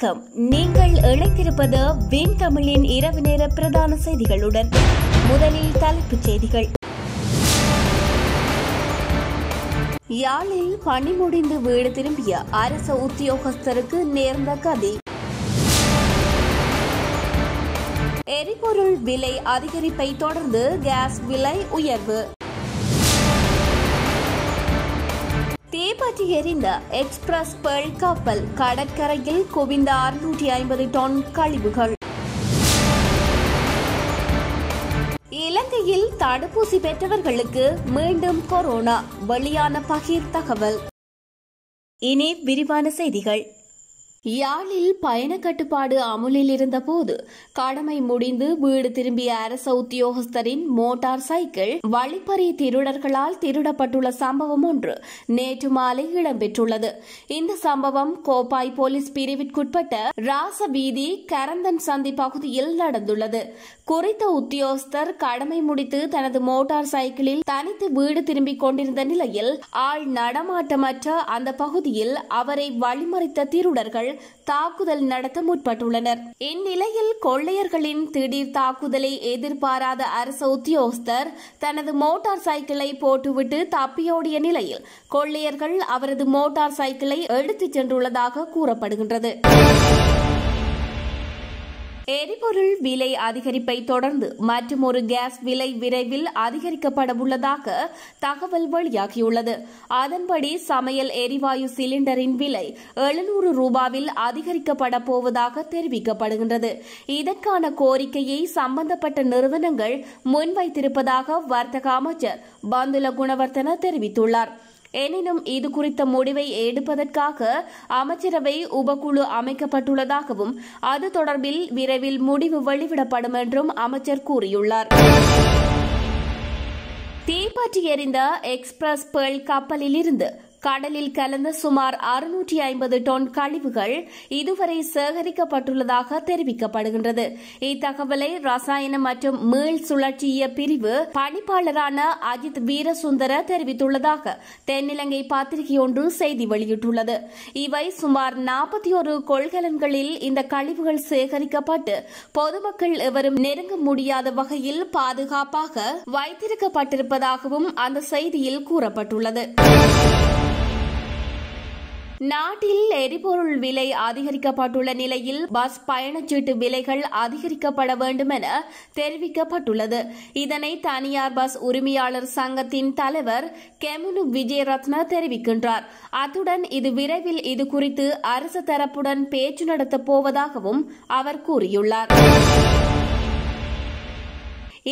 வணக்கம் நீங்கள் இணைந்திருப்பது வின் தமிழின் இரவு நேர பிரதான செய்திகளுடன் முதலில் தலைப்புச் செய்திகள் யாழில் பணி முடிந்து வீடு திரும்பிய அரச உத்தியோகஸ்தருக்கு நேர்ந்த கதி எரிபொருள் விலை அதிகரிப்பை தொடர்ந்து கேஸ் விலை உயர்வு தீப்பற்றி எரிந்த எக்ஸ்பிரஸ் பெல் கப்பல் கடற்கரையில் குவிந்த அறுநூற்றி ஐம்பது டன் கழிவுகள் இலங்கையில் தடுப்பூசி பெற்றவர்களுக்கு மீண்டும் கொரோனா வெளியான பகிர் தகவல் இனி விரிவான செய்திகள் யாழில் பயண கட்டுப்பாடு அமுலில் இருந்தபோது கடமை முடிந்து வீடு திரும்பிய அரச உத்தியோகஸ்தரின் மோட்டார் சைக்கிள் வழிப்பறி திருடர்களால் திருடப்பட்டுள்ள சம்பவம் ஒன்று நேற்று மாலை இடம்பெற்றுள்ளது இந்த சம்பவம் கோப்பாய் போலீஸ் பிரிவிற்குட்பட்ட ராச வீதி கரந்தன் சந்தி பகுதியில் நடந்துள்ளது குறித்த உத்தியோகஸ்தர் கடமை முடித்து தனது மோட்டார் சைக்கிளில் தனித்து வீடு திரும்பிக் கொண்டிருந்த நிலையில் ஆள் நடமாட்டமற்ற அந்த பகுதியில் அவரை வழிமறித்த திருடர்கள் தாக்குதல் நடத்த முற்பட்டுள்ளனர் இந்நிலையில் கொள்ளையர்களின் திடீர் தாக்குதலை எதிர்பாராத அரசு உத்தியோகஸ்தர் தனது மோட்டார் சைக்கிளை போட்டுவிட்டு தப்பியோடிய நிலையில் கொள்ளையர்கள் அவரது மோட்டார் சைக்கிளை எடுத்துச் சென்றுள்ளதாக கூறப்படுகின்றது எரிபொருள் விலை அதிகரிப்பை தொடர்ந்து மற்றும் ஒரு கேஸ் விலை விரைவில் அதிகரிக்கப்பட உள்ளதாக தகவல் வெளியாகியுள்ளது அதன்படி சமையல் எரிவாயு சிலிண்டரின் விலை எழுநூறு ரூபாவில் அதிகரிக்கப்பட போவதாக தெரிவிக்கப்படுகின்றது இதற்கான கோரிக்கையை சம்பந்தப்பட்ட நிறுவனங்கள் முன்வைத்திருப்பதாக வர்த்தக அமைச்சர் பந்துல குணவர்த்தன தெரிவித்துள்ளாா் எனினும் இது குறித்த முடிவை எடுப்பதற்காக அமைச்சரவை உபக்குழு அமைக்கப்பட்டுள்ளதாகவும் அது தொடர்பில் விரைவில் முடிவு வெளியிடப்படும் என்றும் அமைச்சர் கூறியுள்ளார் தீப்பற்றி எறிந்த எக்ஸ்பிரஸ் பேல் கப்பலில் இருந்து கடலில் கலந்த சுமார் அறுநூற்றி ஐம்பது டன் கழிவுகள் இதுவரை சேகரிக்கப்பட்டுள்ளதாக தெரிவிக்கப்படுகின்றது இத்தகவலை ரசாயனம் மற்றும் மீள் சுழற்சிய பிரிவு பணிப்பாளரான அஜித் வீரசுந்தர தெரிவித்துள்ளதாக தென்னிலங்கை பத்திரிகை ஒன்று செய்தி வெளியிட்டுள்ளது இவை சுமார் நாற்பத்தி ஒரு கொள்கலன்களில் இந்த கழிவுகள் சேகரிக்கப்பட்டு பொதுமக்கள் எவரும் நெருங்க முடியாத வகையில் பாதுகாப்பாக வைத்திருக்கப்பட்டிருப்பதாகவும் அந்த செய்தியில் கூறப்பட்டுள்ளது நாட்டில் எரிபொருள் விலை அதிகரிக்கப்பட்டுள்ள நிலையில் பஸ் பயணச்சீட்டு விலைகள் அதிகரிக்கப்பட வேண்டும் என தெரிவிக்கப்பட்டுள்ளது இதனை தனியார் பஸ் உரிமையாளர் சங்கத்தின் தலைவர் கெமுனு விஜயரத்ன தெரிவிக்கின்றார் அத்துடன் இது விரைவில் இது குறித்து அரசு தரப்புடன் பேச்சு நடத்தப் போவதாகவும் அவர் கூறியுள்ளார்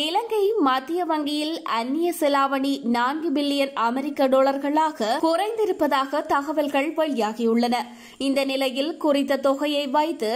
இலங்கை மத்திய வங்கியில் அந்நிய செலாவணி நான்கு பில்லியன் அமெரிக்க டாலர்களாக குறைந்திருப்பதாக தகவல்கள் வெளியாகியுள்ளன இந்த நிலையில் குறித்த தொகையை வைத்து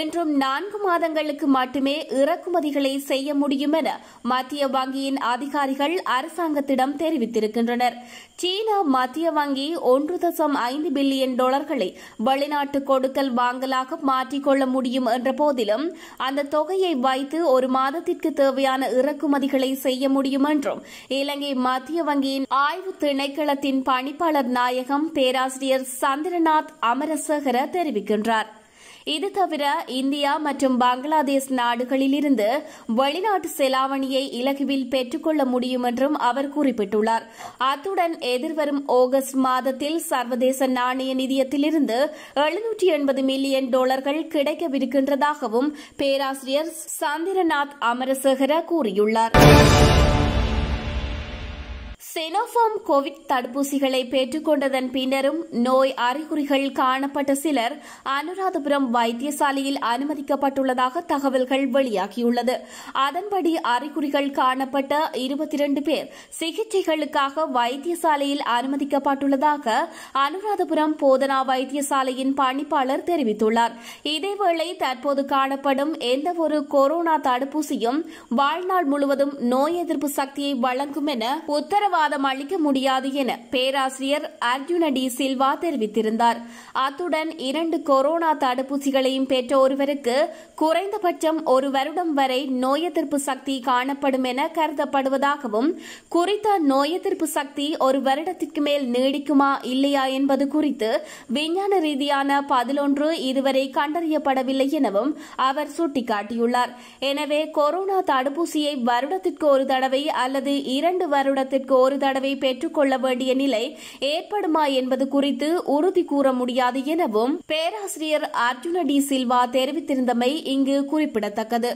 இன்றும் நான்கு மாதங்களுக்கு மட்டுமே இறக்குமதிகளை செய்ய முடியும் என மத்திய வங்கியின் அதிகாரிகள் அரசாங்கத்திடம் தெரிவித்திருக்கின்றனர் சீனா மத்திய வங்கி ஒன்று தசம் ஐந்து பில்லியன் டாலர்களை வெளிநாட்டு கொடுக்கல் வாங்கலாக மாற்றிக்கொள்ள முடியும் என்ற போதிலும் அந்த தொகையை வைத்து ஒரு மாதத்திற்கு தேவையான இறக்குமதிகளை செய்ய முடியும் என்றும் இலங்கை மத்திய வங்கியின் ஆய்வு திணைக்களத்தின் பணிப்பாளர் நாயகம் பேராசிரியர் சந்திரநாத் அமரசகர தெரிவிக்கின்றார் இது தவிர இந்தியா மற்றும் பங்களாதேஷ் நாடுகளிலிருந்து வெளிநாட்டு செலாவணியை இலகுவில் பெற்றுக்கொள்ள முடியும் என்றும் அவர் குறிப்பிட்டுள்ளார் அத்துடன் எதிர்வரும் ஆகஸ்ட் மாதத்தில் சர்வதேச நாணய நிதியத்திலிருந்து எழுநூற்றி எண்பது மில்லியன் டாலர்கள் கிடைக்கவிருக்கின்றதாகவும் பேராசிரியர் சந்திரநாத் அமரசேகர கூறியுள்ளார் செனோஃபார்ம் கோவிட் தடுப்பூசிகளை பெற்றுக்கொண்டதன் பின்னரும் நோய் அறிகுறிகள் காணப்பட்ட சிலர் அனுராதபுரம் வைத்தியசாலையில் அனுமதிக்கப்பட்டுள்ளதாக தகவல்கள் வெளியாகியுள்ளது அதன்படி அறிகுறிகள் காணப்பட்ட இருபத்தி இரண்டு பேர் சிகிச்சைகளுக்காக வைத்தியசாலையில் அனுமதிக்கப்பட்டுள்ளதாக அனுராதபுரம் போதனா வைத்தியசாலையின் பணிப்பாளர் தெரிவித்துள்ளார் இதேவேளை தற்போது காணப்படும் எந்தவொரு கொரோனா தடுப்பூசியும் வாழ்நாள் முழுவதும் நோய் எதிர்ப்பு சக்தியை வழங்கும் என உத்தரவாத உத்தரவாதம் அளிக்க முடியாது என பேராசிரியர் அர்ஜுனடி சில்வா தெரிவித்திருந்தார் அத்துடன் இரண்டு கொரோனா தடுப்பூசிகளையும் பெற்ற ஒருவருக்கு குறைந்தபட்சம் ஒரு வருடம் வரை நோய் எதிர்ப்பு சக்தி காணப்படும் என கருதப்படுவதாகவும் குறித்த நோய் எதிர்ப்பு சக்தி ஒரு வருடத்திற்கு மேல் நீடிக்குமா இல்லையா என்பது குறித்து விஞ்ஞான ரீதியான பதிலொன்று இதுவரை கண்டறியப்படவில்லை எனவும் அவர் சுட்டிக்காட்டியுள்ளார் எனவே கொரோனா தடுப்பூசியை வருடத்திற்கு ஒரு தடவை அல்லது இரண்டு வருடத்திற்கு ஒரு ஒரு தடவை பெற்றுக்கொள்ள வேண்டிய நிலை ஏற்படுமா என்பது குறித்து உறுதி கூற முடியாது எனவும் பேராசிரியர் அர்ஜுன டி சில்வா தெரிவித்திருந்தமை இங்கு குறிப்பிடத்தக்கது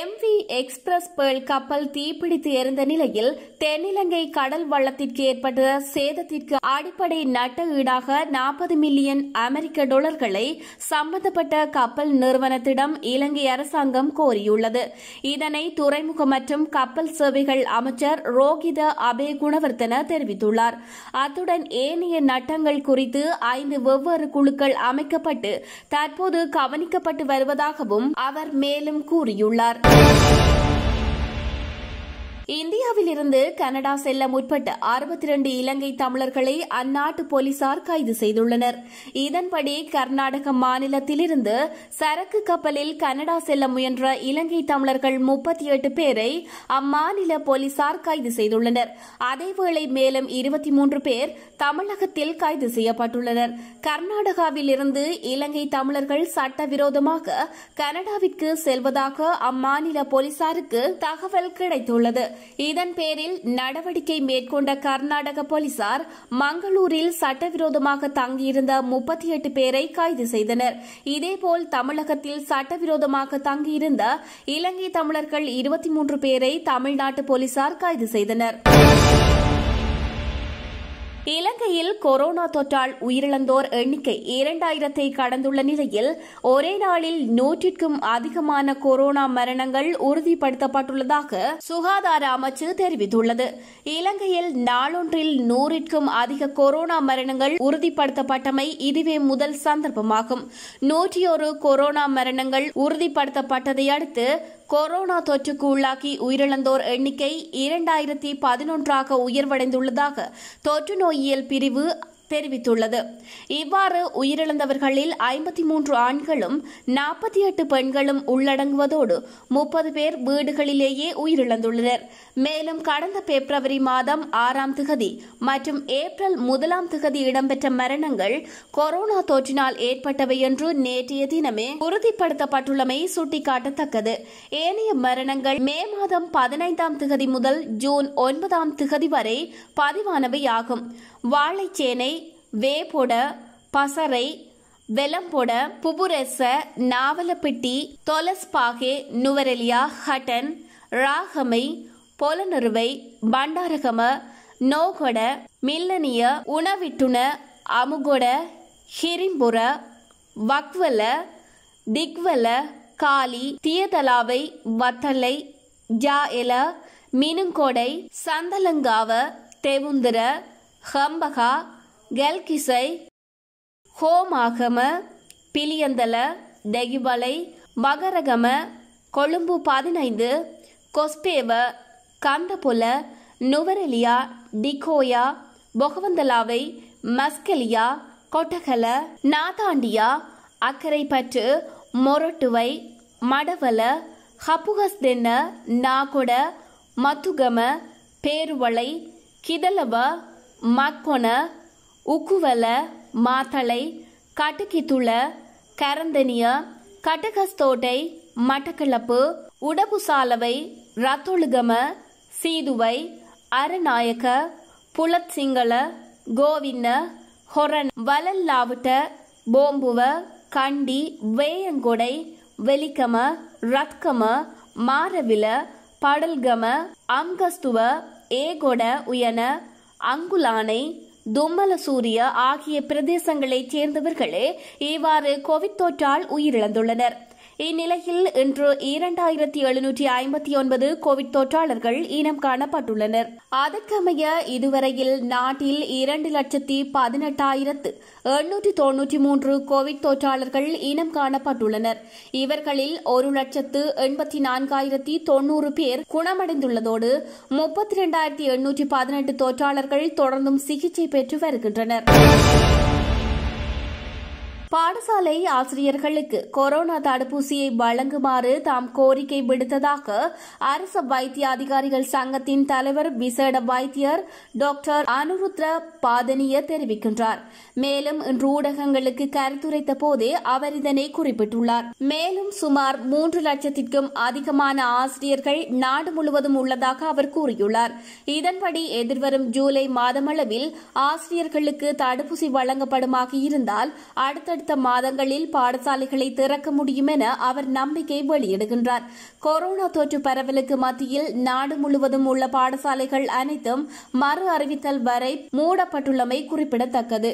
எம்வி எக்ஸ்பிரஸ் பேர்ல் கப்பல் தீப்பிடித்து எரிந்த நிலையில் தென்னிலங்கை கடல் வள்ளத்திற்கு ஏற்பட்ட சேதத்திற்கு அடிப்படை நட்ட ஈடாக நாற்பது மில்லியன் அமெரிக்க டாலர்களை சம்பந்தப்பட்ட கப்பல் நிறுவனத்திடம் இலங்கை அரசாங்கம் கோரியுள்ளது இதனை துறைமுக மற்றும் கப்பல் சேவைகள் அமைச்சர் ரோகித அபே குணவர்த்தன தெரிவித்துள்ளார் அத்துடன் ஏனைய நட்டங்கள் குறித்து ஐந்து வெவ்வேறு குழுக்கள் அமைக்கப்பட்டு தற்போது கவனிக்கப்பட்டு வருவதாகவும் அவர் மேலும் கூறியுள்ளார் lugar. இந்தியாவிலிருந்து கனடா செல்ல முற்பட்ட அறுபத்தி இரண்டு இலங்கை தமிழர்களை அந்நாட்டு போலீசார் கைது செய்துள்ளனர் இதன்படி கர்நாடக மாநிலத்திலிருந்து சரக்கு கப்பலில் கனடா செல்ல முயன்ற இலங்கை தமிழர்கள் முப்பத்தி எட்டு பேரை அம்மாநில போலீசார் கைது செய்துள்ளனர் அதேவேளை மேலும் இருபத்தி மூன்று பேர் தமிழகத்தில் கைது செய்யப்பட்டுள்ளனர் கர்நாடகாவிலிருந்து இலங்கை தமிழர்கள் சட்டவிரோதமாக கனடாவிற்கு செல்வதாக அம்மாநில போலீசாருக்கு தகவல் கிடைத்துள்ளது இதன் பேரில் நடவடிக்கை மேற்கொண்ட கர்நாடக போலீசார் மங்களூரில் சட்டவிரோதமாக தங்கியிருந்த முப்பத்தி எட்டு பேரை கைது செய்தனர் இதேபோல் தமிழகத்தில் சட்டவிரோதமாக தங்கியிருந்த இலங்கை தமிழர்கள் இருபத்தி மூன்று பேரை தமிழ்நாட்டு போலீசார் கைது செய்தனர் இலங்கையில் கொரோனா தொற்றால் உயிரிழந்தோர் எண்ணிக்கை இரண்டாயிரத்தை கடந்துள்ள நிலையில் ஒரே நாளில் நூற்றிற்கும் அதிகமான கொரோனா மரணங்கள் உறுதிப்படுத்தப்பட்டுள்ளதாக சுகாதார அமைச்சு தெரிவித்துள்ளது இலங்கையில் நாளொன்றில் நூறிற்கும் அதிக கொரோனா மரணங்கள் உறுதிப்படுத்தப்பட்டமை இதுவே முதல் சந்தர்ப்பமாகும் நூற்றியொரு கொரோனா மரணங்கள் உறுதிப்படுத்தப்பட்டதை அடுத்து கொரோனா தொற்றுக்கு உள்ளாகி உயிரிழந்தோர் எண்ணிக்கை இரண்டாயிரத்தி பதினொன்றாக உயர்வடைந்துள்ளதாக தொற்று நோயியல் பிரிவு தெரிவித்துள்ளது இவ்வாறு உயிரிழந்தவர்களில் ஐம்பத்தி மூன்று ஆண்களும் நாற்பத்தி எட்டு பெண்களும் உள்ளடங்குவதோடு முப்பது பேர் வீடுகளிலேயே உயிரிழந்துள்ளனர் மேலும் கடந்த பிப்ரவரி மாதம் ஆறாம் திகதி மற்றும் ஏப்ரல் முதலாம் திகதி இடம்பெற்ற மரணங்கள் கொரோனா தொற்றினால் ஏற்பட்டவை என்று நேற்றைய தினமே உறுதிப்படுத்தப்பட்டுள்ளமை சுட்டிக்காட்டத்தக்கது ஏனைய மரணங்கள் மே மாதம் பதினைந்தாம் திகதி முதல் ஜூன் ஒன்பதாம் திகதி வரை பதிவானவை ஆகும் வாழைச்சேனை வேபொட பசறை வெலம்பொட புபுரச நாவலப்பிட்டி தொலஸ்பாகே நுவரெலியா ஹட்டன் ராகமை பொலநறுவை பண்டாரகம நோகொட மில்லனிய உணவிட்டுண அமுகொட ஹிரிம்புர வக்வல திக்வல காளி தியதலாவை வத்தலை ஜா எல மினுங்கொடை சந்தலங்காவ தெவுந்திர ஹம்பகா கெல்கிசை ஹோமாகம பிலியந்தல டெகிபலை மகரகம கொழும்பு பதினைந்து கொஸ்பேவ கந்தபுல நுவரெலியா டிகோயா பொகவந்தலாவை மஸ்கலியா கொட்டகல நாதாண்டியா அக்கரைப்பற்று மொரட்டுவை மடவல தென்ன நாகொட மத்துகம பேருவளை கிதலவ மக்கொன உக்குவல மாத்தளை கட்டுக்கித்துள கரந்தனிய கட்டுகஸ்தோட்டை மட்டக்கிளப்பு உடபுசாலவை ரத்தொழுகம சீதுவை அரநாயக்க புலத்சிங்கள கோவின்ன ஹொரன் வலல்லாவிட்ட போம்புவ கண்டி வேயங்கொடை வெலிக்கம ரத்கம மாரவில படல்கம அங்கஸ்துவ ஏகொட உயன அங்குலானை தும்மலசூரிய ஆகிய பிரதேசங்களைச் சேர்ந்தவர்களே இவ்வாறு கோவிட் தொற்றால் உயிரிழந்துள்ளனர் இந்நிலையில் இன்று இரண்டாயிரத்தி எழுநூற்றி ஐம்பத்தி ஒன்பது கோவிட் தொற்றாளர்கள் இனம் காணப்பட்டுள்ளனர் அதற்கமைய இதுவரையில் நாட்டில் இரண்டு லட்சத்தி பதினெட்டாயிரத்து எண்ணூற்றி தொன்னூற்றி மூன்று கோவிட் தொற்றாளர்கள் இனம் காணப்பட்டுள்ளனர் இவர்களில் ஒரு லட்சத்து எண்பத்தி நான்காயிரத்தி தொன்னூறு பேர் குணமடைந்துள்ளதோடு முப்பத்தி இரண்டாயிரத்தி எண்ணூற்றி பதினெட்டு தொற்றாளர்கள் தொடர்ந்தும் சிகிச்சை பெற்று வருகின்றனர் பாடசாலை ஆசிரியர்களுக்கு கொரோனா தடுப்பூசியை வழங்குமாறு தாம் கோரிக்கை விடுத்ததாக அரசு வைத்திய அதிகாரிகள் சங்கத்தின் தலைவர் விசேட வைத்தியர் டாக்டர் அனுருத்ர பாதனிய தெரிவிக்கின்றார் மேலும் இன்று ஊடகங்களுக்கு கருத்துரைத்த போது அவர் இதனை குறிப்பிட்டுள்ளார் மேலும் சுமார் மூன்று லட்சத்திற்கும் அதிகமான ஆசிரியர்கள் நாடு முழுவதும் உள்ளதாக அவர் கூறியுள்ளார் இதன்படி எதிர்வரும் ஜூலை மாதமளவில் ஆசிரியர்களுக்கு தடுப்பூசி வழங்கப்படுமாக இருந்தால் அடுத்த அடுத்தடுத்த மாதங்களில் பாடசாலைகளை திறக்க முடியும் என அவர் நம்பிக்கை வெளியிடுகின்றார் கொரோனா தொற்று பரவலுக்கு மத்தியில் நாடு முழுவதும் உள்ள பாடசாலைகள் அனைத்தும் மறு அறிவித்தல் வரை மூடப்பட்டுள்ளமை குறிப்பிடத்தக்கது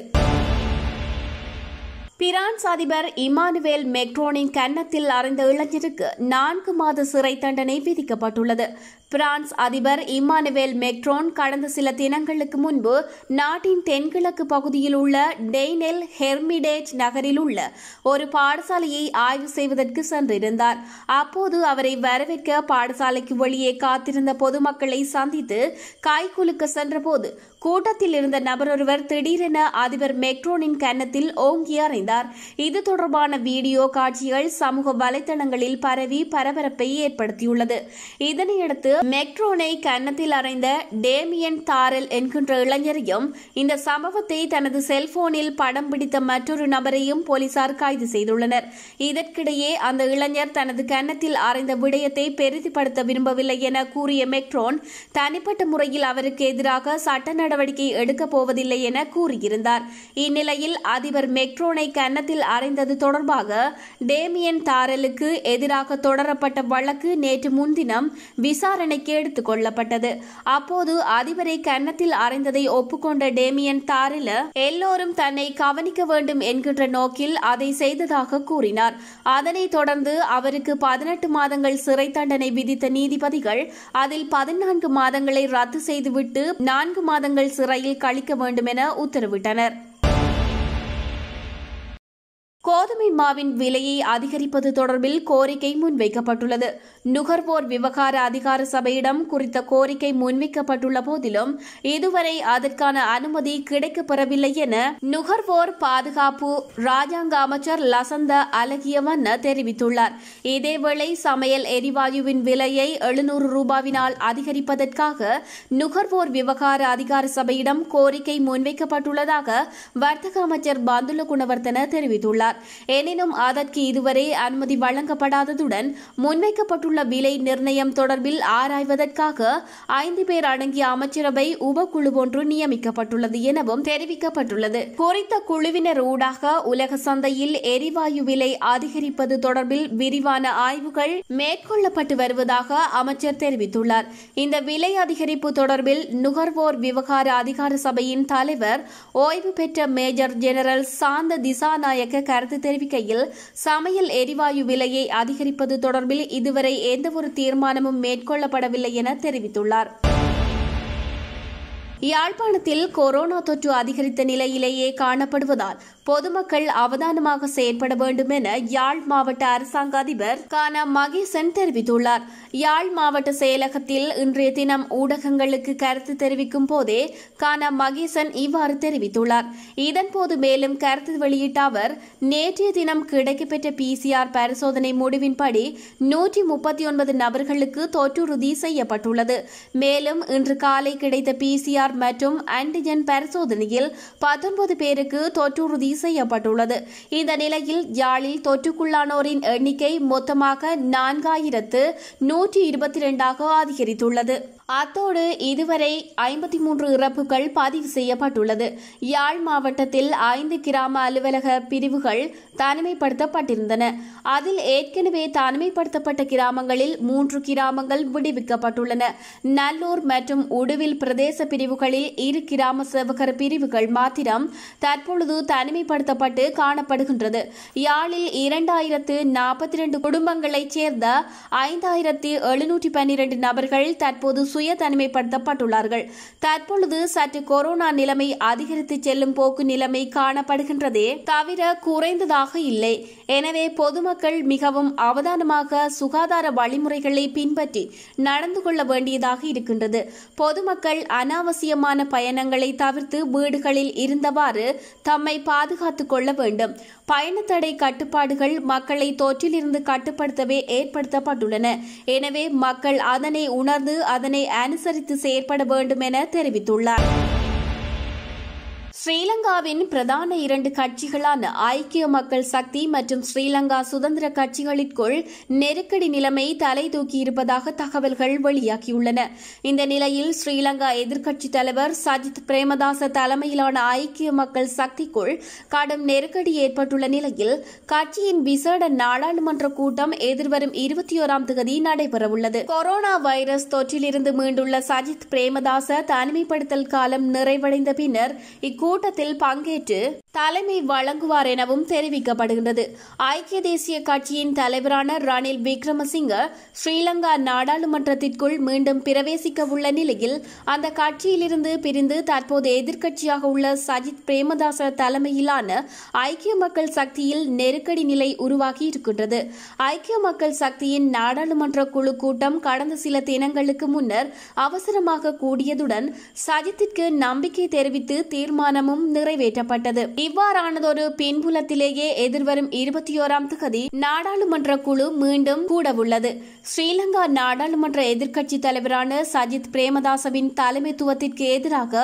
பிரான்ஸ் அதிபர் இமானுவேல் மெக்ரோனின் கன்னத்தில் அறைந்த இளைஞருக்கு நான்கு மாத சிறை தண்டனை விதிக்கப்பட்டுள்ளது பிரான்ஸ் அதிபர் இம்மானுவேல் மெக்ரோன் கடந்த சில தினங்களுக்கு முன்பு நாட்டின் தென்கிழக்கு பகுதியில் உள்ள டெய்னெல் ஹெர்மிடேஜ் நகரில் உள்ள ஒரு பாடசாலையை ஆய்வு செய்வதற்கு சென்றிருந்தார் அப்போது அவரை வரவேற்க பாடசாலைக்கு வெளியே காத்திருந்த பொதுமக்களை சந்தித்து கைகுலுக்க சென்றபோது கூட்டத்தில் இருந்த நபர் ஒருவர் திடீரென அதிபர் மெக்ரோனின் கன்னத்தில் ஓங்கி அறைந்தார் இது தொடர்பான வீடியோ காட்சிகள் சமூக வலைதளங்களில் பரவி பரபரப்பை ஏற்படுத்தியுள்ளது இதனையடுத்து மெக்ரோனை கன்னத்தில் அறைந்த டேமியன் தாரல் என்கின்ற இளைஞரையும் இந்த சம்பவத்தை தனது செல்போனில் படம் பிடித்த மற்றொரு நபரையும் போலீசார் கைது செய்துள்ளனர் இதற்கிடையே அந்த இளைஞர் தனது கன்னத்தில் அறைந்த விடயத்தை பெரிதிப்படுத்த விரும்பவில்லை என கூறிய மெக்ரோன் தனிப்பட்ட முறையில் அவருக்கு எதிராக சட்ட நடவடிக்கை எடுக்கப் போவதில்லை என கூறியிருந்தார் இந்நிலையில் அதிபர் மெக்ரோனை கன்னத்தில் அறைந்தது தொடர்பாக டேமியன் தாரலுக்கு எதிராக தொடரப்பட்ட வழக்கு நேற்று முன்தினம் விசாரணை விசாரணைக்கு எடுத்துக் கொள்ளப்பட்டது அப்போது அதிபரை கன்னத்தில் அறைந்ததை ஒப்புக்கொண்ட டேமியன் தாரில எல்லோரும் தன்னை கவனிக்க வேண்டும் என்கின்ற நோக்கில் அதை செய்ததாக கூறினார் அதனைத் தொடர்ந்து அவருக்கு பதினெட்டு மாதங்கள் சிறை தண்டனை விதித்த நீதிபதிகள் அதில் பதினான்கு மாதங்களை ரத்து செய்துவிட்டு நான்கு மாதங்கள் சிறையில் கழிக்க வேண்டும் என உத்தரவிட்டனர் மாவின் விலையை அதிகரிப்பது தொடர்பில் கோரிக்கை முன்வைக்கப்பட்டுள்ளது நுகர்வோர் விவகார அதிகார சபையிடம் குறித்த கோரிக்கை முன்வைக்கப்பட்டுள்ள போதிலும் இதுவரை அதற்கான அனுமதி கிடைக்கப்பெறவில்லை என நுகர்வோர் பாதுகாப்பு ராஜாங்க அமைச்சர் லசந்த அழகியவண்ண தெரிவித்துள்ளார் இதேவேளை சமையல் எரிவாயுவின் விலையை எழுநூறு ரூபாவினால் அதிகரிப்பதற்காக நுகர்வோர் விவகார அதிகார சபையிடம் கோரிக்கை முன்வைக்கப்பட்டுள்ளதாக வர்த்தக அமைச்சர் பாந்துல குணவர்தன தெரிவித்துள்ளார் எனினும் அதற்கு இதுவரை அனுமதி வழங்கப்படாததுடன் முன்வைக்கப்பட்டுள்ள விலை நிர்ணயம் தொடர்பில் ஆராய்வதற்காக ஐந்து பேர் அடங்கிய அமைச்சரவை உபக்குழு ஒன்று நியமிக்கப்பட்டுள்ளது எனவும் தெரிவிக்கப்பட்டுள்ளது குறித்த குழுவினர் ஊடாக உலக சந்தையில் எரிவாயு விலை அதிகரிப்பது தொடர்பில் விரிவான ஆய்வுகள் மேற்கொள்ளப்பட்டு வருவதாக அமைச்சர் தெரிவித்துள்ளார் இந்த விலை அதிகரிப்பு தொடர்பில் நுகர்வோர் விவகார அதிகார சபையின் தலைவர் ஓய்வு பெற்ற மேஜர் ஜெனரல் சாந்த திசாநாயக்க கருத்து தெரிவித்தார் அறிக்கையில் சமையல் எரிவாயு விலையை அதிகரிப்பது தொடர்பில் இதுவரை எந்தவொரு தீர்மானமும் மேற்கொள்ளப்படவில்லை என தெரிவித்துள்ளார் யாழ்ப்பாணத்தில் கொரோனா தொற்று அதிகரித்த நிலையிலேயே காணப்படுவதால் பொதுமக்கள் அவதானமாக செயற்பட வேண்டும் என யாழ் மாவட்ட அரசாங்க அதிபர் கானா மகேசன் தெரிவித்துள்ளார் யாழ் மாவட்ட செயலகத்தில் இன்றைய தினம் ஊடகங்களுக்கு கருத்து தெரிவிக்கும் போதே கான மகேசன் இவ்வாறு தெரிவித்துள்ளார் இதன்போது மேலும் கருத்து வெளியிட்ட அவர் நேற்றைய தினம் கிடைக்கப்பெற்ற பிசிஆர் பரிசோதனை முடிவின்படி நூற்றி முப்பத்தி ஒன்பது நபர்களுக்கு தொற்றுறுதி செய்யப்பட்டுள்ளது மேலும் இன்று காலை கிடைத்த பிசிஆர் ஆர்டிபிசிஆர் மற்றும் ஆன்டிஜென் பரிசோதனையில் பத்தொன்பது பேருக்கு தொற்றுறுதி செய்யப்பட்டுள்ளது இந்த நிலையில் யாழில் தொற்றுக்குள்ளானோரின் எண்ணிக்கை மொத்தமாக நான்காயிரத்து நூற்றி இருபத்தி இரண்டாக அதிகரித்துள்ளது அத்தோடு இதுவரை ஐம்பத்தி மூன்று இறப்புகள் பதிவு செய்யப்பட்டுள்ளது யாழ் மாவட்டத்தில் ஐந்து கிராம அலுவலக பிரிவுகள் தனிமைப்படுத்தப்பட்டிருந்தன அதில் ஏற்கனவே தனிமைப்படுத்தப்பட்ட கிராமங்களில் மூன்று கிராமங்கள் விடுவிக்கப்பட்டுள்ளன நல்லூர் மற்றும் உடுவில் பிரதேச பிரிவுகளில் இரு கிராம சேவகர் பிரிவுகள் மாத்திரம் தற்பொழுது தனிமைப்படுத்தப்பட்டு காணப்படுகின்றது யாழில் இரண்டாயிரத்து நாற்பத்தி இரண்டு குடும்பங்களைச் சேர்ந்த ஐந்தாயிரத்து எழுநூற்றி பன்னிரண்டு நபர்கள் தற்போது சுய தனிமைப்படுத்தப்பட்டுள்ளார்கள் தற்பொழுது சற்று கொரோனா நிலைமை அதிகரித்து செல்லும் போக்கு நிலைமை காணப்படுகின்றதே தவிர குறைந்ததாக இல்லை எனவே பொதுமக்கள் மிகவும் அவதானமாக சுகாதார வழிமுறைகளை பின்பற்றி நடந்து கொள்ள வேண்டியதாக இருக்கின்றது பொதுமக்கள் அனாவசியமான பயணங்களை தவிர்த்து வீடுகளில் இருந்தவாறு தம்மை பாதுகாத்துக் கொள்ள வேண்டும் பயணத்தடை கட்டுப்பாடுகள் மக்களை தொற்றிலிருந்து கட்டுப்படுத்தவே ஏற்படுத்தப்பட்டுள்ளன எனவே மக்கள் அதனை உணர்ந்து அதனை அனுசரித்து செயற்பட வேண்டும் என தெரிவித்துள்ளார் ஸ்ரீலங்காவின் பிரதான இரண்டு கட்சிகளான ஐக்கிய மக்கள் சக்தி மற்றும் ஸ்ரீலங்கா சுதந்திர கட்சிகளிற்குள் நெருக்கடி நிலைமை தலை தூக்கியிருப்பதாக தகவல்கள் வெளியாகியுள்ளன இந்த நிலையில் ஸ்ரீலங்கா எதிர்க்கட்சித் தலைவர் சஜித் பிரேமதாச தலைமையிலான ஐக்கிய மக்கள் சக்திக்குள் கடும் நெருக்கடி ஏற்பட்டுள்ள நிலையில் கட்சியின் விசேட நாடாளுமன்ற கூட்டம் எதிர்வரும் இருபத்தி ஓராம் தேதி நடைபெறவுள்ளது கொரோனா வைரஸ் தொற்றிலிருந்து மீண்டுள்ள சஜித் பிரேமதாச தனிமைப்படுத்தல் காலம் நிறைவடைந்த பின்னர் கூட்டத்தில் பங்கேற்று தலைமை வழங்குவார் எனவும் தெரிவிக்கப்படுகின்றது ஐக்கிய தேசிய கட்சியின் தலைவரான ரணில் விக்ரமசிங்க ஸ்ரீலங்கா நாடாளுமன்றத்திற்குள் மீண்டும் பிரவேசிக்க உள்ள நிலையில் அந்த கட்சியிலிருந்து பிரிந்து தற்போது எதிர்க்கட்சியாக உள்ள சஜித் பிரேமதாச தலைமையிலான ஐக்கிய மக்கள் சக்தியில் நெருக்கடி நிலை உருவாகி இருக்கின்றது ஐக்கிய மக்கள் சக்தியின் நாடாளுமன்ற குழு கூட்டம் கடந்த சில தினங்களுக்கு முன்னர் அவசரமாக கூடியதுடன் சஜித்திற்கு நம்பிக்கை தெரிவித்து தீர்மானமும் நிறைவேற்றப்பட்டது இவ்வாறானதொரு பின்புலத்திலேயே எதிர்வரும் இருபத்தி ஓராம் தகுதி நாடாளுமன்ற குழு மீண்டும் கூடவுள்ளது ஸ்ரீலங்கா நாடாளுமன்ற எதிர்க்கட்சி தலைவரான சஜித் பிரேமதாசவின் தலைமைத்துவத்திற்கு எதிராக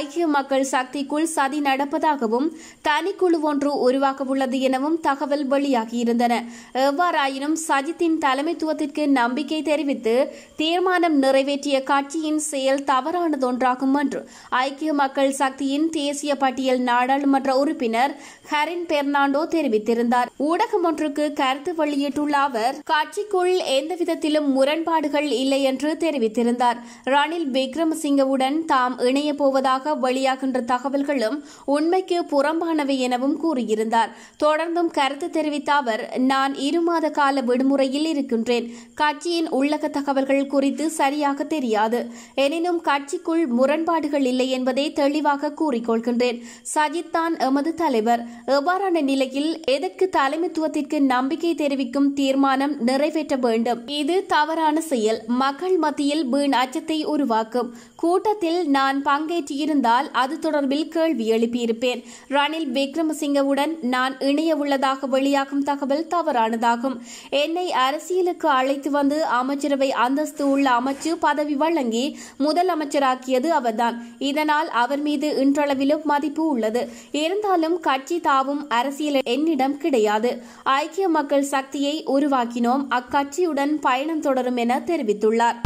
ஐக்கிய மக்கள் சக்திக்குள் சதி நடப்பதாகவும் தனிக்குழு ஒன்று உருவாக்கவுள்ளது எனவும் தகவல் வெளியாகியிருந்தன எவ்வாறாயினும் சஜித்தின் தலைமைத்துவத்திற்கு நம்பிக்கை தெரிவித்து தீர்மானம் நிறைவேற்றிய கட்சியின் செயல் தவறானதொன்றாகும் என்று ஐக்கிய மக்கள் சக்தியின் தேசிய பட்டியல் நாடாளுமன்ற உறுப்பினர் ஹரின் பெர்னாண்டோ தெரிவித்திருந்தார் ஊடகம் ஒன்றுக்கு கருத்து வெளியிட்டுள்ள அவர் கட்சிக்குள் எந்தவிதத்திலும் முரண்பாடுகள் இல்லை என்று தெரிவித்திருந்தார் ரணில் விக்ரமசிங்கவுடன் தாம் இணைய போவதாக வெளியாகின்ற தகவல்களும் உண்மைக்கு புறம்பானவை எனவும் கூறியிருந்தார் தொடர்ந்தும் கருத்து தெரிவித்த அவர் நான் இருமாத கால விடுமுறையில் இருக்கின்றேன் கட்சியின் உள்ளக தகவல்கள் குறித்து சரியாக தெரியாது எனினும் கட்சிக்குள் முரண்பாடுகள் இல்லை என்பதை தெளிவாக கூறிக்கொள்கின்றேன் சஜித் தான் எமது தலைவர் எவ்வாறான நிலையில் எதற்கு தலைமைத்துவத்திற்கு நம்பிக்கை தெரிவிக்கும் தீர்மானம் நிறைவேற்ற வேண்டும் இது தவறான செயல் மக்கள் மத்தியில் வீண் அச்சத்தை உருவாக்கும் கூட்டத்தில் நான் பங்கேற்றிருந்தால் அது தொடர்பில் கேள்வி எழுப்பியிருப்பேன் ரணில் விக்ரமசிங்கவுடன் நான் இணைய உள்ளதாக வெளியாகும் தகவல் தவறானதாகும் என்னை அரசியலுக்கு அழைத்து வந்து அமைச்சரவை அந்தஸ்து உள்ள அமைச்சு பதவி வழங்கி முதலமைச்சராக்கியது அவர்தான் இதனால் அவர் மீது இன்றளவிலும் மதிப்பு உள்ளது இருந்தாலும் கட்சி தாவும் அரசியல் என்னிடம் கிடையாது ஐக்கிய மக்கள் சக்தியை உருவாக்கினோம் அக்கட்சியுடன் பயணம் தொடரும் என தெரிவித்துள்ளார்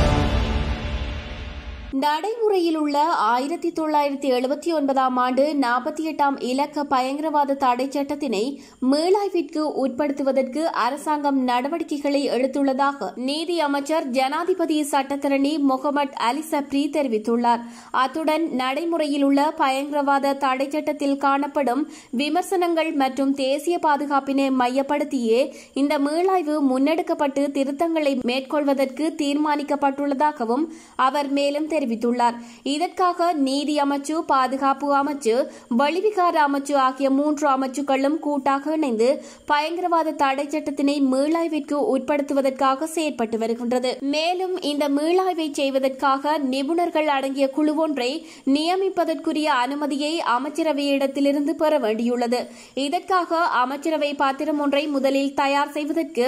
நடைமுறையில் உள்ள ஆயிரத்தி தொள்ளாயிரத்தி எழுபத்தி ஒன்பதாம் ஆண்டு நாற்பத்தி எட்டாம் இலக்க பயங்கரவாத தடை சட்டத்தினை மேலாய்விற்கு உட்படுத்துவதற்கு அரசாங்கம் நடவடிக்கைகளை எடுத்துள்ளதாக நீதி அமைச்சர் ஜனாதிபதி சட்டத்தரணி முகமது அலி சப்ரி தெரிவித்துள்ளார் அத்துடன் நடைமுறையில் உள்ள பயங்கரவாத தடை சட்டத்தில் காணப்படும் விமர்சனங்கள் மற்றும் தேசிய பாதுகாப்பினை மையப்படுத்தியே இந்த மேலாய்வு முன்னெடுக்கப்பட்டு திருத்தங்களை மேற்கொள்வதற்கு தீர்மானிக்கப்பட்டுள்ளதாகவும் அவர் மேலும் தெரிவித்தார் தெரிவித்துள்ளார் இதற்காக நீதி அமைச்சு பாதுகாப்பு அமைச்சு வெளிவிகார அமைச்சு ஆகிய மூன்று அமைச்சுகளும் கூட்டாக இணைந்து பயங்கரவாத தடை சட்டத்தினை மீளாய்விற்கு உட்படுத்துவதற்காக செயற்பட்டு வருகின்றது மேலும் இந்த மீளாய்வை செய்வதற்காக நிபுணர்கள் அடங்கிய குழு ஒன்றை நியமிப்பதற்குரிய அனுமதியை அமைச்சரவையிடத்திலிருந்து பெற வேண்டியுள்ளது இதற்காக அமைச்சரவை பாத்திரம் ஒன்றை முதலில் தயார் செய்வதற்கு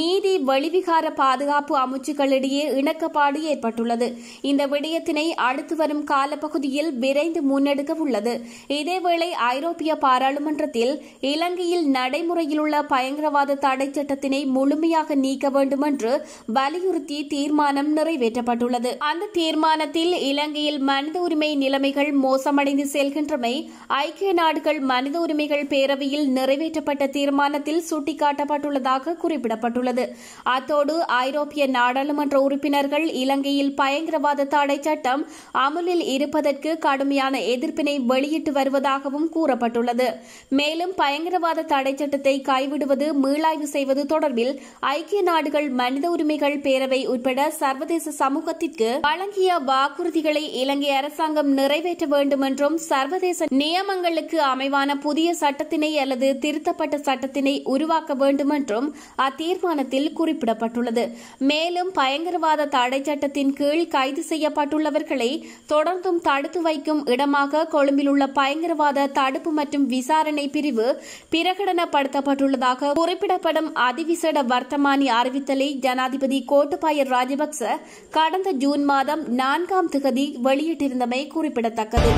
நீதி வெளிவிகார பாதுகாப்பு அமைச்சுகளிடையே இணக்கப்பாடு ஏற்பட்டுள்ளது இந்த விடயத்தினை அடுத்து வரும் காலப்பகுதியில் விரைந்து முன்னெடுக்க உள்ளது இதேவேளை ஐரோப்பிய பாராளுமன்றத்தில் இலங்கையில் நடைமுறையில் உள்ள பயங்கரவாத தடை சட்டத்தினை முழுமையாக நீக்க வேண்டும் என்று வலியுறுத்தி தீர்மானம் நிறைவேற்றப்பட்டுள்ளது அந்த தீர்மானத்தில் இலங்கையில் மனித உரிமை நிலைமைகள் மோசமடைந்து செல்கின்றமை ஐக்கிய நாடுகள் மனித உரிமைகள் பேரவையில் நிறைவேற்றப்பட்ட தீர்மானத்தில் சுட்டிக்காட்டப்பட்டுள்ளதாக குறிப்பிடப்பட்டுள்ளது அத்தோடு ஐரோப்பிய நாடாளுமன்ற உறுப்பினர்கள் இலங்கையில் பயங்கரவாத தடை தடை சட்டம் அமலில் இருப்பதற்கு கடுமையான எதிர்ப்பினை வெளியிட்டு வருவதாகவும் கூறப்பட்டுள்ளது மேலும் பயங்கரவாத தடை சட்டத்தை கைவிடுவது மீளாய்வு செய்வது தொடர்பில் ஐக்கிய நாடுகள் மனித உரிமைகள் பேரவை உட்பட சர்வதேச சமூகத்திற்கு வழங்கிய வாக்குறுதிகளை இலங்கை அரசாங்கம் நிறைவேற்ற வேண்டும் என்றும் சர்வதேச நியமங்களுக்கு அமைவான புதிய சட்டத்தினை அல்லது திருத்தப்பட்ட சட்டத்தினை உருவாக்க வேண்டும் என்றும் அத்தீர்மானத்தில் குறிப்பிடப்பட்டுள்ளது மேலும் பயங்கரவாத தடை சட்டத்தின் கீழ் கைது செய்யப்பட்ட பாதிக்கப்பட்டுள்ளவர்களை தொடர்ந்தும் தடுத்து வைக்கும் இடமாக கொழும்பில் உள்ள பயங்கரவாத தடுப்பு மற்றும் விசாரணை பிரிவு பிரகடனப்படுத்தப்பட்டுள்ளதாக குறிப்பிடப்படும் அதிவிசேட வர்த்தமானி அறிவித்தலை ஜனாதிபதி கோட்டபாய ராஜபக்ச கடந்த ஜூன் மாதம் நான்காம் திகதி வெளியிட்டிருந்தமை குறிப்பிடத்தக்கது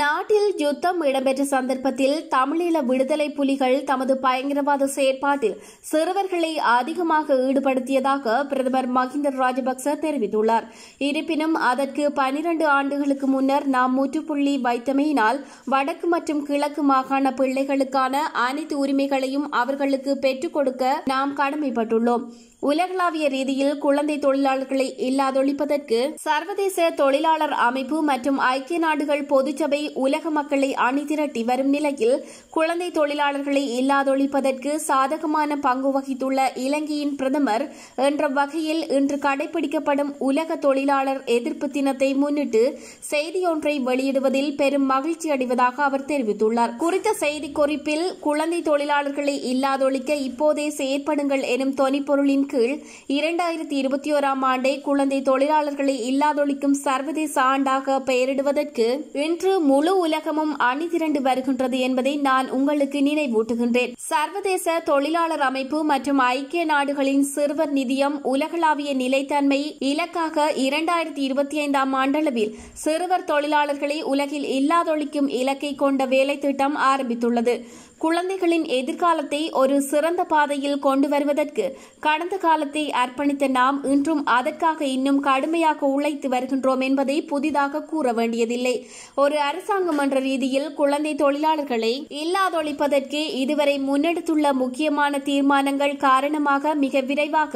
நாட்டில் யுத்தம் இடம்பெற்ற சந்தர்ப்பத்தில் தமிழீழ விடுதலை புலிகள் தமது பயங்கரவாத செயற்பாட்டில் சிறுவர்களை அதிகமாக ஈடுபடுத்தியதாக பிரதமர் மஹிந்த ராஜபக்ச தெரிவித்துள்ளார் இருப்பினும் அதற்கு பனிரண்டு ஆண்டுகளுக்கு முன்னர் நாம் முற்றுப்புள்ளி வைத்தமையினால் வடக்கு மற்றும் கிழக்கு மாகாண பிள்ளைகளுக்கான அனைத்து உரிமைகளையும் அவர்களுக்கு பெற்றுக் கொடுக்க நாம் கடமைப்பட்டுள்ளோம் உலகளாவிய ரீதியில் குழந்தை தொழிலாளர்களை இல்லாதொழிப்பதற்கு சர்வதேச தொழிலாளர் அமைப்பு மற்றும் ஐக்கிய நாடுகள் பொதுச்சபை உலக மக்களை அணிதிரட்டி வரும் நிலையில் குழந்தை தொழிலாளர்களை இல்லாதொழிப்பதற்கு சாதகமான பங்கு வகித்துள்ள இலங்கையின் பிரதமர் என்ற வகையில் இன்று கடைபிடிக்கப்படும் உலக தொழிலாளர் எதிர்ப்பு தினத்தை முன்னிட்டு செய்தியொன்றை வெளியிடுவதில் பெரும் மகிழ்ச்சி அடைவதாக அவர் தெரிவித்துள்ளார் குறித்த செய்தி குறிப்பில் குழந்தை தொழிலாளர்களை இல்லாதொழிக்க இப்போதே செயற்படுங்கள் எனும் தொனிப்பொருளின் கீழ் இரண்டாயிரத்தி இருபத்தி ஓராம் ஆண்டை குழந்தை தொழிலாளர்களை இல்லாதொழிக்கும் சர்வதேச ஆண்டாக பெயரிடுவதற்கு இன்று முழு உலகமும் அணி திரண்டு வருகின்றது என்பதை நான் உங்களுக்கு நினைவூட்டுகின்றேன் சர்வதேச தொழிலாளர் அமைப்பு மற்றும் ஐக்கிய நாடுகளின் சிறுவர் நிதியம் உலகளாவிய நிலைத்தன்மை இலக்காக இரண்டாயிரத்தி இருபத்தி ஐந்தாம் ஆண்டளவில் சிறுவர் தொழிலாளர்களை உலகில் இல்லாதொழிக்கும் இலக்கை கொண்ட வேலை திட்டம் ஆரம்பித்துள்ளது குழந்தைகளின் எதிர்காலத்தை ஒரு சிறந்த பாதையில் கொண்டு வருவதற்கு கடந்த காலத்தை அர்ப்பணித்த நாம் இன்றும் அதற்காக இன்னும் கடுமையாக உழைத்து வருகின்றோம் என்பதை புதிதாக கூற வேண்டியதில்லை ஒரு அரசாங்கம் என்ற ரீதியில் குழந்தை தொழிலாளர்களை இல்லாதொழிப்பதற்கு இதுவரை முன்னெடுத்துள்ள முக்கியமான தீர்மானங்கள் காரணமாக மிக விரைவாக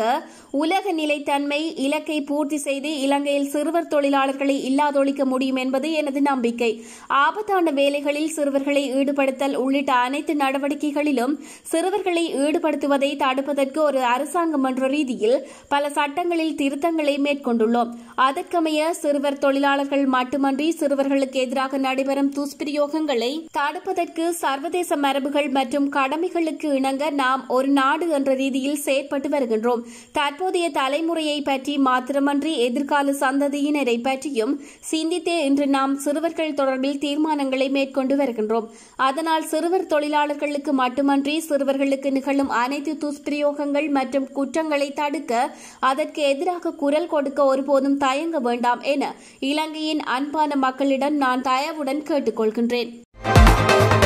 உலக நிலைத்தன்மை இலக்கை பூர்த்தி செய்து இலங்கையில் சிறுவர் தொழிலாளர்களை இல்லாதொழிக்க முடியும் என்பது எனது நம்பிக்கை ஆபத்தான வேலைகளில் சிறுவர்களை ஈடுபடுத்தல் உள்ளிட்ட அனைத்து அனைத்து நடவடிக்கைகளிலும் சிறுவர்களை ஈடுபடுத்துவதை தடுப்பதற்கு ஒரு அரசாங்கம் என்ற ரீதியில் பல சட்டங்களில் திருத்தங்களை மேற்கொண்டுள்ளோம் அதற்கமைய சிறுவர் தொழிலாளர்கள் மட்டுமன்றி சிறுவர்களுக்கு எதிராக நடைபெறும் துஷ்பிரயோகங்களை தடுப்பதற்கு சர்வதேச மரபுகள் மற்றும் கடமைகளுக்கு இணங்க நாம் ஒரு நாடு என்ற ரீதியில் செயற்பட்டு வருகின்றோம் தற்போதைய தலைமுறையை பற்றி மாத்திரமன்றி எதிர்கால சந்ததியினரை பற்றியும் சிந்தித்தே இன்று நாம் சிறுவர்கள் தொடர்பில் தீர்மானங்களை மேற்கொண்டு வருகின்றோம் அதனால் சிறுவர் தொழிலாளர்கள் தொழிலாளர்களுக்கு மட்டுமன்றி சிறுவர்களுக்கு நிகழும் அனைத்து துஷ்பிரயோகங்கள் மற்றும் குற்றங்களை தடுக்க அதற்கு எதிராக குரல் கொடுக்க ஒருபோதும் தயங்க வேண்டாம் என இலங்கையின் அன்பான மக்களிடம் நான் தயவுடன் கேட்டுக்கொள்கின்றேன்